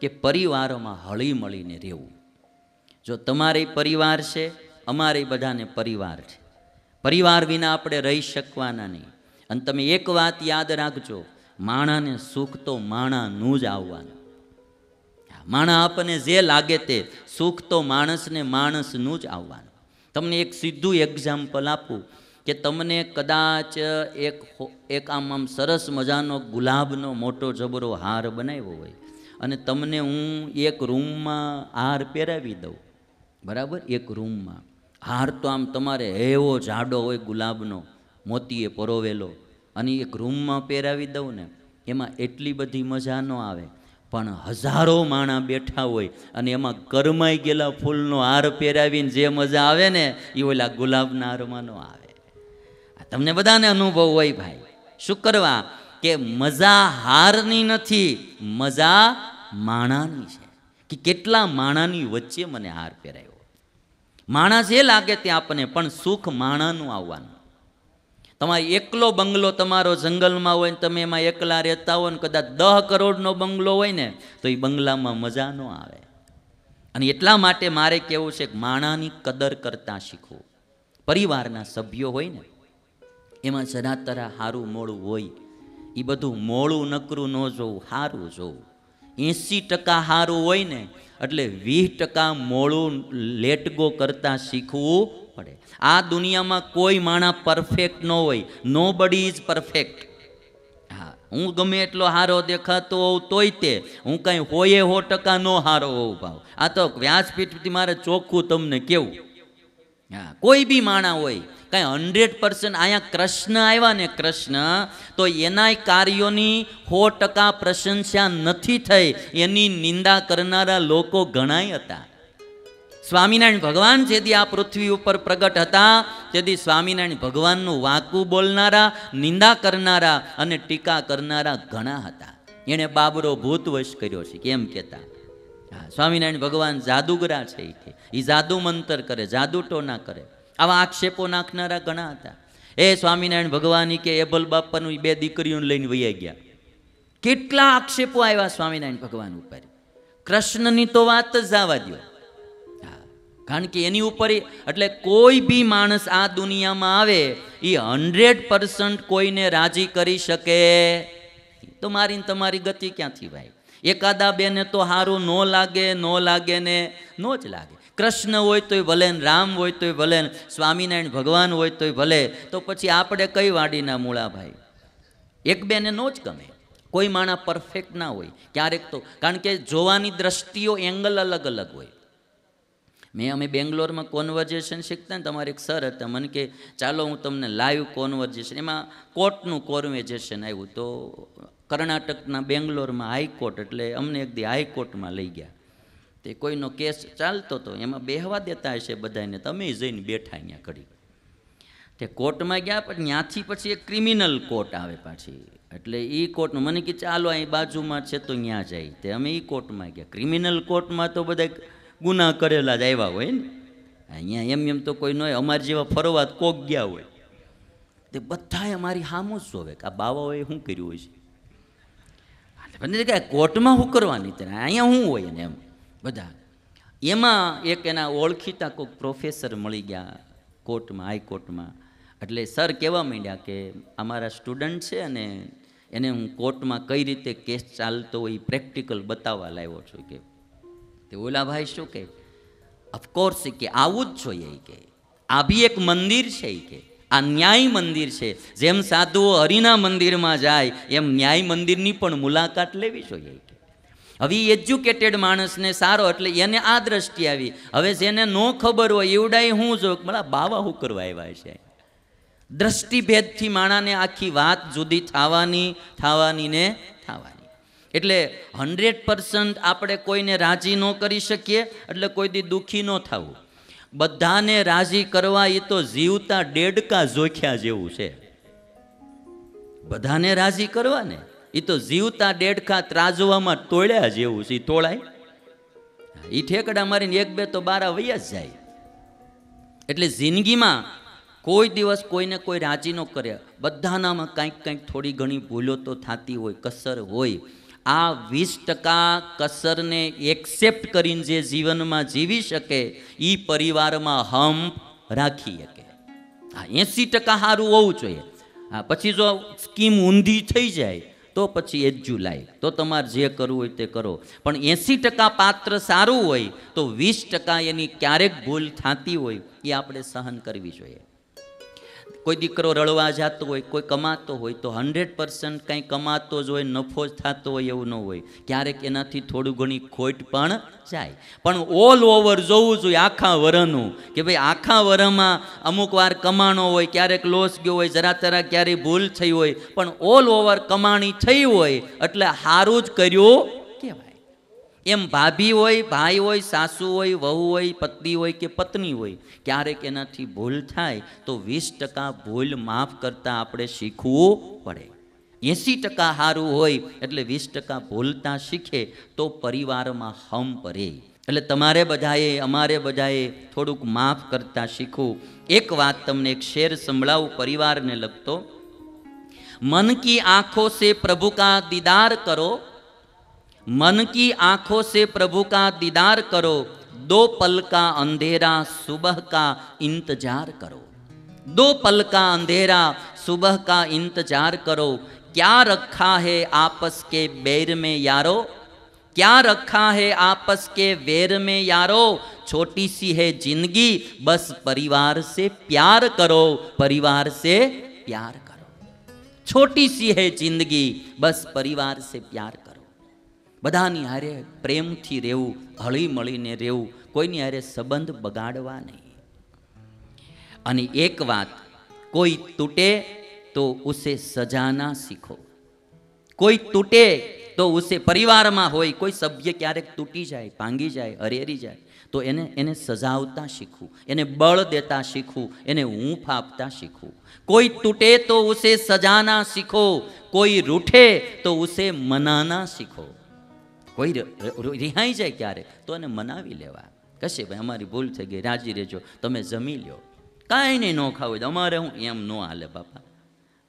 કે પરિવારોમાં હળીમળીને રહેવું જો તમારે પરિવાર છે અમારે બધાને પરિવાર છે પરિવાર વિના આપણે રહી શકવાના નહીં અને તમે એક વાત યાદ રાખજો માણાને સુખ તો માણાનું જ આવવાનું માણા આપણને જે લાગે તે સુખ તો માણસને માણસનું જ આવવાનું તમને એક સીધું એક્ઝામ્પલ આપું કે તમને કદાચ એક એક આમ આમ સરસ મજાનો ગુલાબનો મોટો જબરો હાર બનાવ્યો હોય અને તમને હું એક રૂમમાં હાર પહેરાવી દઉં બરાબર એક રૂમમાં હાર તો આમ તમારે એવો જાડો હોય ગુલાબનો મોતીએ પરોવેલો અને એક રૂમમાં પહેરાવી દઉં ને એમાં એટલી બધી મજા ન આવે પણ હજારો માણા બેઠા હોય અને એમાં કરમાઈ ગયેલા ફૂલનો હાર પહેરાવીને જે મજા આવે ને એ ઓલા ગુલાબના હારમાં ન આવે તમને બધાને અનુભવ હોય ભાઈ શું કરવા કે મજા હારની નથી મજા માણાની છે કે કેટલા માણાની વચ્ચે મને હાર પહેરાયો માણા જે લાગે તે આપને પણ સુખ માણાનું આવવાનું તમારે એકલો બંગલો તમારો જંગલમાં હોય ને તમે એમાં એકલા રહેતા હો ને કદાચ દહ કરોડનો બંગલો હોય ને તો એ બંગલામાં મજા ન આવે અને એટલા માટે મારે કહેવું છે કે માણાની કદર કરતાં શીખવું પરિવારના સભ્યો હોય ને એમાં જરા તરા સારું મોડું હોય એ બધું મોડું નકરું ન જોવું સારું જોવું એંસી ટકા સારું હોય ને એટલે વીસ ટકા મોડું લેટગો ગો કરતાં શીખવું પડે આ દુનિયામાં કોઈ માણસ પરફેક્ટ ન હોય નો બડી ઇઝ પરફેક્ટ હા હું ગમે એટલો હારો દેખાતો હોઉં તોય તે હું કાંઈ હોય હો ટકા નો હારો હોઉં ભાવ આ તો વ્યાસપીઠથી મારે ચોખ્ખું તમને કેવું હા કોઈ બી માણા હોય કાંઈ હંડ્રેડ પર્સન્ટ અહીંયા કૃષ્ણ આવ્યા ને કૃષ્ણ તો એનાય કાર્યોની સો ટકા પ્રશંસા નથી થઈ એની નિંદા કરનારા લોકો ઘણાય હતા સ્વામિનારાયણ ભગવાન જેથી આ પૃથ્વી ઉપર પ્રગટ હતા તેથી સ્વામિનારાયણ ભગવાનનું વાંકું બોલનારા નિંદા કરનારા અને ટીકા કરનારા ઘણા હતા એણે બાબરો ભૂતવશ કર્યો છે કેમ કહેતા સ્વામિનારાયણ ભગવાન જાદુગરા છે એ કે એ જાદુ મંતર કરે જાદુ ટોના કરે આવા આક્ષેપો નાખનારા ઘણા હતા એ સ્વામિનારાયણ ભગવાન કે એબલ બાપાનું એ બે દીકરીઓને લઈને વૈયા ગયા કેટલા આક્ષેપો આવ્યા સ્વામિનારાયણ ભગવાન ઉપર કૃષ્ણની તો વાત જ જવા દો કારણ કે એની ઉપર એટલે કોઈ બી માણસ આ દુનિયામાં આવે એ હંડ્રેડ પર્સન્ટ કોઈને રાજી કરી શકે છીએ તો મારી તમારી ગતિ ક્યાંથી ભાઈ એકાદા બેને તો સારું નો લાગે નો લાગે ને નો જ લાગે કૃષ્ણ હોય તોય ભલે ને રામ હોય તોય ભલે ને સ્વામિનારાયણ ભગવાન હોય તોય ભલે તો પછી આપણે કઈ વાડીના મૂળા ભાઈ એક બેને નો જ ગમે કોઈ માણા પરફેક્ટ ના હોય ક્યારેક તો કારણ કે જોવાની દ્રષ્ટિઓ એંગલ અલગ અલગ હોય મેં અમે બેંગ્લોરમાં કોન્વર્ઝેશન શીખતા ને તમારે એક સર હતા મને કે ચાલો હું તમને લાઈવ કોન્વર્ઝેશન એમાં કોર્ટનું કોન્વર્ઝેશન આવ્યું તો કર્ણાટકના બેંગ્લોરમાં હાઈકોર્ટ એટલે અમને એક દી હાઈકોર્ટમાં લઈ ગયા તે કોઈનો કેસ ચાલતો હતો એમાં બેહવા દેતા હશે બધાને તમે જઈને બેઠા અહીંયા કરી તે કોર્ટમાં ગયા પણ ત્યાંથી પછી એક ક્રિમિનલ કોર્ટ આવે પાછી એટલે એ કોર્ટનું મને કે ચાલો અહીં બાજુમાં છે તો ત્યાં જાય તે અમે એ કોર્ટમાં ગયા ક્રિમિનલ કોર્ટમાં તો બધા ગુના કરેલા જ આવ્યા હોય ને અહીંયા એમ એમ તો કોઈ ન હોય અમારી જેવા ફરવા કોક ગયા હોય તે બધાએ અમારી હામો જ જોવે કે આ બાવાઓએ શું કર્યું હોય છે અને કે કોર્ટમાં હું કરવાની તને અહીંયા હું હોય ને એમ બધા એમાં એક એના ઓળખીતા કોઈક પ્રોફેસર મળી ગયા કોર્ટમાં હાઈકોર્ટમાં એટલે સર કહેવા માંડ્યા કે અમારા સ્ટુડન્ટ છે અને એને હું કોર્ટમાં કઈ રીતે કેસ ચાલતો હોય એ પ્રેક્ટિકલ બતાવવા લાવ્યો છું કે તે ઓલા ભાઈ શું કે ઓફકોર્સ કે આવું જ જોઈએ કે આ બી એક મંદિર છે એ કે આ ન્યાય મંદિર છે જેમ સાધુઓ હરિના મંદિરમાં જાય એમ ન્યાય મંદિરની પણ મુલાકાત લેવી જોઈએ હવે એજ્યુકેટેડ માણસને સારો એટલે એને આ દ્રષ્ટિ આવી હવે જેને ન ખબર હોય એવડાય હું જો મારા બાવા હું કરવા આવ્યા છે દ્રષ્ટિભેદથી માણાને આખી વાત જુદી થવાની થવાની ને થવાની એટલે હંડ્રેડ પર્સન્ટ આપણે કોઈને રાજી ન કરી શકીએ એટલે કોઈ દી દુઃખી ન થવું બધાને રાજી કરવા એ તો જીવતા ડેડકા જોખ્યા જેવું છે બધાને રાજી કરવા ને એ તો જીવતા ડેડકા ત્રાજવામાં તોળ્યા જેવું છે એ તોળાય એ ઠેકડા મારીને એક બે તો બારા વૈયા જ જાય એટલે જિંદગીમાં કોઈ દિવસ કોઈને કોઈ રાજી ન કરે બધાનામાં કાંઈક કાંઈક થોડી ઘણી ભૂલો તો થતી હોય કસર હોય આ વીસ ટકા કસરને એક્સેપ્ટ કરીને જે જીવનમાં જીવી શકે એ પરિવારમાં હમ્પ રાખી શકે હા એંસી ટકા સારું હોવું જોઈએ હા પછી જો સ્કીમ ઊંધી થઈ જાય તો પછી એ જુલાઈ તો તમારે જે કરવું હોય તે કરો પણ એંસી ટકા પાત્ર સારું હોય તો વીસ ટકા એની ક્યારેક ભૂલ થતી હોય એ આપણે સહન કરવી જોઈએ કોઈ દીકરો રળવા જતો હોય કોઈ કમાતો હોય તો હંડ્રેડ પર્સન્ટ કંઈ કમાતો જ હોય નફો જ થતો હોય એવું ન હોય ક્યારેક એનાથી થોડું ઘણી ખોટ પણ જાય પણ ઓલ ઓવર જોવું જોઈએ આખા વરનું કે ભાઈ આખા વરમાં અમુક વાર કમાણો હોય ક્યારેક લોસ ગયો હોય જરા તરા ક્યારેય ભૂલ થઈ હોય પણ ઓલ ઓવર કમાણી થઈ હોય એટલે સારું જ કર્યું એમ ભાભી હોય ભાઈ હોય સાસુ હોય વહુ હોય પતિ હોય કે પત્ની હોય ક્યારેક એનાથી ભૂલ થાય તો વીસ ટકા ભૂલ માફ કરતાં આપણે શીખવું પડે એંસી ટકા સારું હોય એટલે વીસ ટકા ભૂલતા શીખે તો પરિવારમાં હમ પરે એટલે તમારે બધાએ અમારે બધાએ થોડુંક માફ કરતા શીખવું એક વાત તમને એક શેર સંભળાવું પરિવારને લગતો મન કી આંખો સે પ્રભુ કા દીદાર કરો मन की आंखों से प्रभु का दीदार करो दो पल का अंधेरा सुबह का इंतजार करो दो पल का अंधेरा सुबह का इंतजार करो क्या रखा है आपस के बैर में यारो क्या रखा है आपस के वेर में यारो छोटी सी है जिंदगी बस परिवार से प्यार करो परिवार से प्यार करो छोटी सी है जिंदगी बस परिवार से प्यार करो બધાની હારે પ્રેમથી રહેવું હળી મળીને રહેવું કોઈની હારે સંબંધ બગાડવા નહીં અને એક વાત કોઈ તૂટે તો ઉસે સજાના શીખો કોઈ તૂટે તો ઉસે પરિવારમાં હોય કોઈ સભ્ય ક્યારેક તૂટી જાય ભાંગી જાય હરેરી જાય તો એને એને સજાવતા શીખવું એને બળ દેતા શીખવું એને હું ફાપતા શીખવું કોઈ તૂટે તો ઉસે સજાના શીખો કોઈ રૂઠે તો ઉસે મનાના શીખો કોઈ રિહાઈ જાય ક્યારે તો એને મનાવી લેવા કશે ભાઈ અમારી ભૂલ થઈ ગઈ રાજી રહેજો તમે જમી લ્યો કાંઈ નહીં ન ખાવું અમારે હું એમ ન હાલે બાપા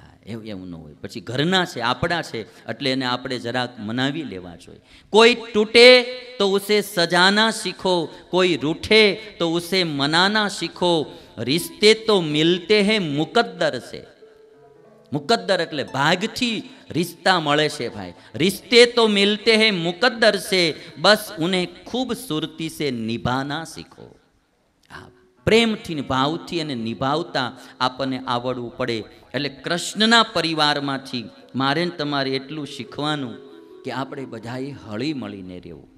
હા એવું એવું ન હોય પછી ઘરના છે આપણા છે એટલે એને આપણે જરાક મનાવી લેવા જોઈએ કોઈ તૂટે તો ઉસે સજાના શીખો કોઈ રૂઠે તો ઉસે મનાના શીખો રિશ્તે તો મિલતે હે મુકદ્દર છે મુકદ્દર એટલે ભાગથી રિશ્તા મળે છે ભાઈ રિશ્તે તો મિલતે હે મુકદ્દર છે બસ ઉને ખૂબ સુરતી સે નિભાના શીખો પ્રેમથી ભાવથી અને નિભાવતા આપણને આવડવું પડે એટલે કૃષ્ણના પરિવારમાંથી મારે તમારે એટલું શીખવાનું કે આપણે બધાએ હળી મળીને રહેવું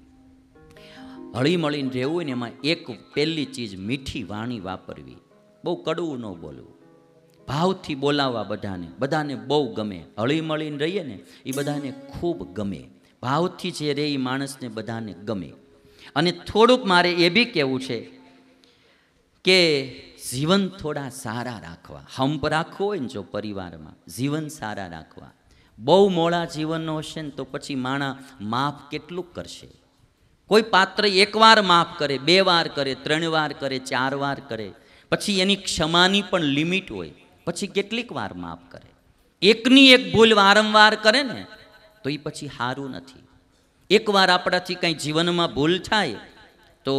હળી મળીને રહેવું ને એમાં એક પહેલી ચીજ મીઠી વાણી વાપરવી બહુ કડવું ન બોલવું ભાવથી બોલાવવા બધાને બધાને બહુ ગમે હળીમળીને રહીએ ને એ બધાને ખૂબ ગમે ભાવથી જે રહે એ માણસને બધાને ગમે અને થોડુંક મારે એ બી કહેવું છે કે જીવન થોડા સારા રાખવા હંપ રાખવો હોય ને જો પરિવારમાં જીવન સારા રાખવા બહુ મોડા જીવનનો હશે ને તો પછી માણા માફ કેટલું કરશે કોઈ પાત્ર એકવાર માફ કરે બે વાર કરે ત્રણ વાર કરે ચાર વાર કરે પછી એની ક્ષમાની પણ લિમિટ હોય પછી કેટલીક વાર માફ કરે એકની એક ભૂલ વારંવાર કરે ને તો એ પછી સારું નથી એકવાર આપણાથી કંઈ જીવનમાં ભૂલ થાય તો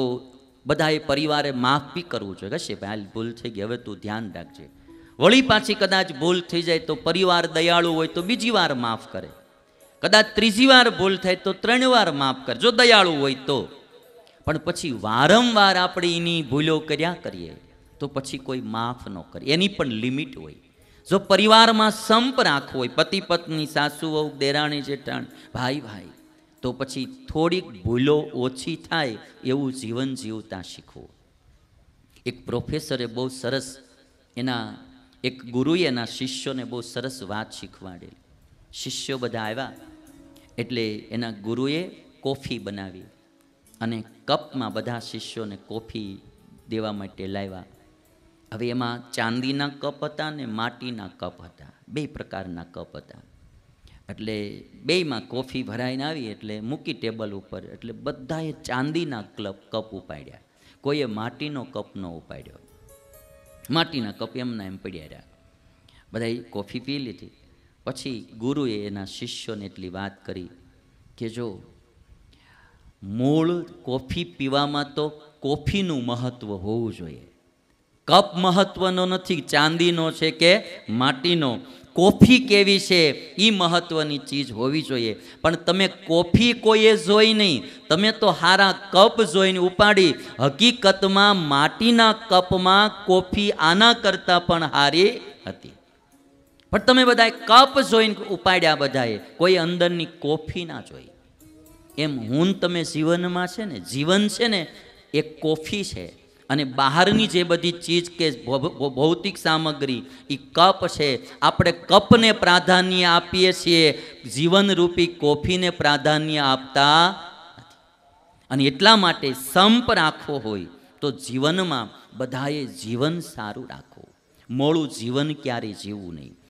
બધાએ પરિવારે માફ બી કરવું જોઈએ કશે ભાઈ ભૂલ થઈ ગઈ હવે તું ધ્યાન રાખજે વળી પાછી કદાચ ભૂલ થઈ જાય તો પરિવાર દયાળુ હોય તો બીજી વાર માફ કરે કદાચ ત્રીજી વાર ભૂલ થાય તો ત્રણ વાર માફ કરે જો દયાળુ હોય તો પણ પછી વારંવાર આપણે એની ભૂલો કર્યા કરીએ તો પછી કોઈ માફ ન કરે એની પણ લિમિટ હોય જો પરિવારમાં સંપ રાખવો હોય પતિ પત્ની સાસુ વહુ દેરાણી જેઠાણ ભાઈ ભાઈ તો પછી થોડીક ભૂલો ઓછી થાય એવું જીવન જીવતા શીખવું એક પ્રોફેસરે બહુ સરસ એના એક ગુરુએ એના શિષ્યોને બહુ સરસ વાત શીખવાડેલી શિષ્યો બધા આવ્યા એટલે એના ગુરુએ કોફી બનાવી અને કપમાં બધા શિષ્યોને કોફી દેવા માટે લાવ્યા હવે એમાં ચાંદીના કપ હતા ને માટીના કપ હતા બે પ્રકારના કપ હતા એટલે બેયમાં કોફી ભરાઈને આવી એટલે મૂકી ટેબલ ઉપર એટલે બધાએ ચાંદીના ક્લબ કપ ઉપાડ્યા કોઈએ માટીનો કપ ન ઉપાડ્યો માટીના કપ એમના એમ પડ્યા રહ્યા બધાએ કોફી પી લીધી પછી ગુરુએ એના શિષ્યોને એટલી વાત કરી કે જો મૂળ કોફી પીવામાં તો કોફીનું મહત્ત્વ હોવું જોઈએ કપ મહત્વનો નથી ચાંદીનો છે કે માટીનો કોફી કેવી છે એ મહત્ત્વની ચીજ હોવી જોઈએ પણ તમે કોફી કોઈએ જોઈ નહીં તમે તો હારા કપ જોઈને ઉપાડી હકીકતમાં માટીના કપમાં કોફી આના કરતાં પણ હારી હતી પણ તમે બધાએ કપ જોઈને ઉપાડ્યા બધાએ કોઈ અંદરની કોફી ના જોઈ એમ હું તમે જીવનમાં છે ને જીવન છે ને એ કોફી છે અને બહારની જે બધી ચીજ કે ભૌતિક સામગ્રી એ કપ છે આપણે કપને પ્રાધાન્ય આપીએ છીએ જીવનરૂપી કોફીને પ્રાધાન્ય આપતા અને એટલા માટે સંપ રાખવો હોય તો જીવનમાં બધાએ જીવન સારું રાખવું મોડું જીવન ક્યારેય જીવવું નહીં